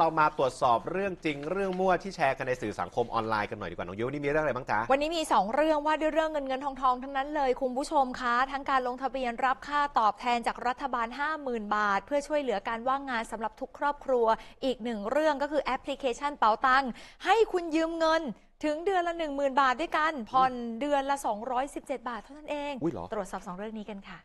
เรามาตรวจสอบเรื่องจริงเรื่องมั่วที่แชร์กันในสื่อสังคมออนไลน์กันหน่อยดีกว่าน้องยุ้ยนี่มีเรื่องอะไรบ้างจ๊ะวันนี้มี 2 เรื่องว่าด้วยเรื่องเงินเงินทองทองทั้งนั้นเลย คุณผู้ชมคะทั้งการลงทะเบียนรับค่าตอบแทนจากรัฐบาล 50,000 บาท เพื่อช่วยเหลือการว่างงานสำหรับทุกครอบครัวอีกหนึ่งเรื่องก็คือแอปพลิเคชันเป๋าตังค์ให้คุณยืมเงินถึงเดือนละ 10,000 บาทด้วยกันผ่อนเดือนละ 217 บาท เท่านั้นเองตรวจสอบ2เรื่องนี้กันค่ะ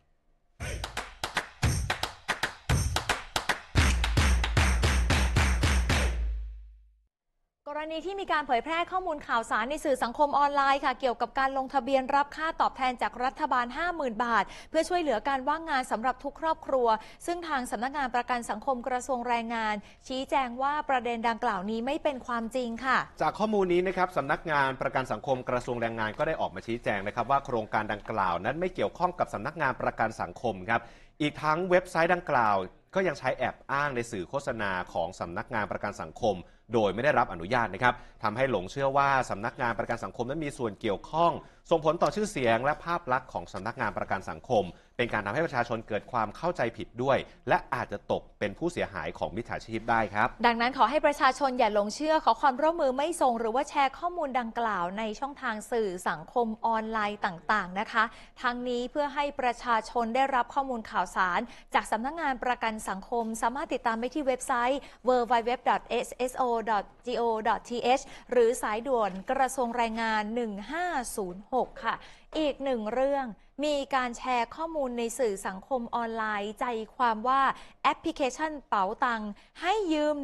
กรณีที่มีการเผยแพร่ข้อมูลข่าวสารในสื่อสังคมออนไลน์ค่ะเกี่ยวกับการลงทะเบียนรับค่าตอบแทนจากรัฐบาล 50,000 บาท เพื่อช่วยเหลือการว่างงานสำหรับทุกครอบครัว ซึ่งทางสำนักงานประกันสังคมกระทรวงแรงงาน ชี้แจงว่าประเด็นดังกล่าวนี้ไม่เป็นความจริงค่ะ จากข้อมูลนี้นะครับสำนักงานประกันสังคมกระทรวงแรงงานก็ได้ออกมาชี้แจงนะครับว่า โครงการดังกล่าว นั้นไม่เกี่ยวข้องกับสำนักงานประกันสังคมครับอีกทั้งเว็บไซต์ดังกล่าวก็ยังใช้แอบอ้างในสื่อโฆษณาของสำนักงานประกันสังคม โดยไม่ได้รับอนุญาตนะครับทำให้หลงเชื่อว่าสำนักงานประกันสังคมนั้นมีส่วนเกี่ยวข้องส่งผลต่อชื่อเสียงและภาพลักษณ์ของสำนักงานประกันสังคม เป็นการทำให้ประชาชนเกิดความเข้าใจผิดด้วยและอาจจะตกเป็นผู้เสียหายของมิจฉาชีพได้ครับ ดังนั้นขอให้ประชาชนอย่าหลงเชื่อขอความร่วมมือไม่ส่ง หรือว่าแชร์ข้อมูลดังกล่าว ในช่องทางสื่อสังคมออนไลน์ต่างๆนะคะ ทั้งนี้เพื่อให้ประชาชนได้รับข้อมูลข่าวสาร จากสำนักงานประกันสังคม สามารถติดตามได้ที่เว็บไซต์ www.sso.go.th หรือสายด่วนกระทรวงแรงงาน 1506 6ค่ะอีกหนึ่งเรื่อง มีการแชร์ข้อมูลในสื่อสังคมออนไลน์ ใจความว่าแอปพลิเคชันเป๋าตัง ให้ยืม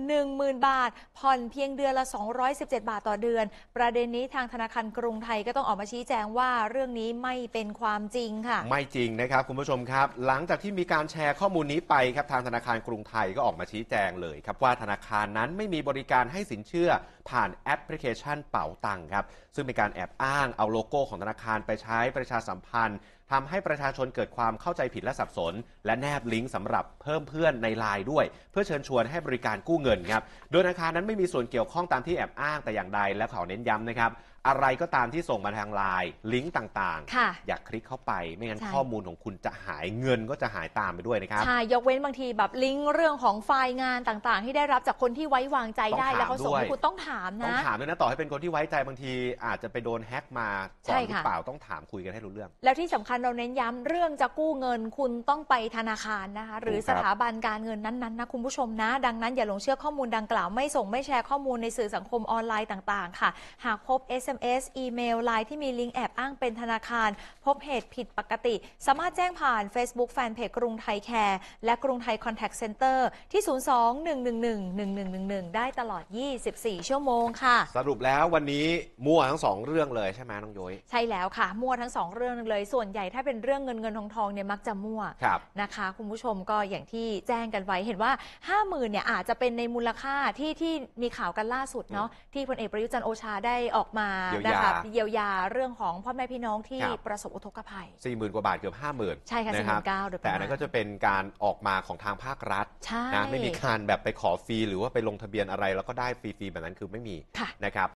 10,000 บาท ผ่อนเพียงเดือนละ 217 บาทต่อเดือน ประเด็นนี้ทางธนาคารกรุงไทยก็ต้องออกมาชี้แจงว่าเรื่องนี้ไม่เป็นความจริงค่ะ ไม่จริงนะครับคุณผู้ชมครับ หลังจากที่มีการแชร์ข้อมูลนี้ไปครับทางธนาคารกรุงไทยก็ออกมาชี้แจงเลยครับว่าธนาคารนั้นไม่มีบริการให้สินเชื่อผ่านแอปพลิเคชันเป๋าตังครับซึ่งเป็นการแอบอ้างเอาโลโก้ของธนาคารไปใช้ช้ประชาสัมพันธ์ทำให้ประชาชนเกิดความเข้าใจผิดและสับสน และแนบลิงก์สำหรับเพิ่มเพื่อนในไลน์ด้วย เพื่อเชิญชวนให้บริการกู้เงินครับ โดยธนาคารนั้นไม่มีส่วนเกี่ยวข้องตามที่แอบอ้างแต่อย่างใด และขอเน้นย้ำนะครับอะไรก็ตามที่ส่งมาทางไลน์ลิงก์ต่างๆ อย่าคลิกเข้าไปไม่งั้นข้อมูลของคุณจะหายเงินก็จะหายตามไปด้วยนะครับใช่ยกเว้นบางทีแบบลิงก์เรื่องของไฟล์งานต่างๆ ที่ได้รับจากคนที่ไว้วางใจได้แล้วเขาส่งให้คุณต้องถามนะ ต้องถามด้วยนะต่อให้เป็นคนที่ไว้ใจบางทีอาจจะไปโดนแฮ็กมาก่อนหรือเปล่าต้องถามคุยกันให้รู้เรื่อง แล้วที่สำคัญเราเน้นย้ำเรื่องจะกู้เงินคุณต้องไปธนาคารนะคะหรือสถาบันการเงินนั้นๆนะคุณผู้ชมนะ ดังนั้น อย่าหลงเชื่อข้อมูลดังกล่าวไม่ส่งไม่แชร์ข้อมูลในสื่อสังคมออนไลน์ต่างๆ ค่ะ หากพบ s SMS อีเมลไลน์ที่มีลิงก์แอบอ้างเป็นธนาคาร พบเหตุผิดปกติ สามารถแจ้งผ่าน Facebook แฟนเพจกรุงไทยแคร์ และกรุงไทยคอนแทคเซ็นเตอร์ที่ 02-111-1111 ได้ตลอด 24 ชั่วโมงค่ะ สรุปแล้ววันนี้มั่วทั้งสองเรื่องเลยใช่ไหมน้องย้อยใช่แล้วค่ะ มั่วทั้งสองเรื่องเลย ส่วนใหญ่ถ้าเป็นเรื่องเงินเงินทองทองเนี่ยมักจะมั่วนะคะคุณผู้ชมก็อย่างที่แจ้งกันไว้เห็นว่า5 0,000เนี่ยอาจจะเป็นในมูลค่าที่ที่มีข่าวกันล่าสุดเนาะที่พลเอกประยุจันโอชาได้ออกมาเยียวยานะคะเยียวยา เรื่องของพ่อแม่พี่น้องที่ประสบอุทกภัยสี่หมื่นกว่าบาทเกือบห้าหมื่นใช่ค่ะสี่หมื่นเก้าโดยประมาณแต่อันนั้นก็จะเป็นการออกมาของทางภาครัฐ ใช่นะไม่มีการแบบไปขอฟรีหรือว่าไปลงทะเบียนอะไร แล้วก็ได้ฟรีๆ แบบนั้นคือไม่มี ค่ะนะครับ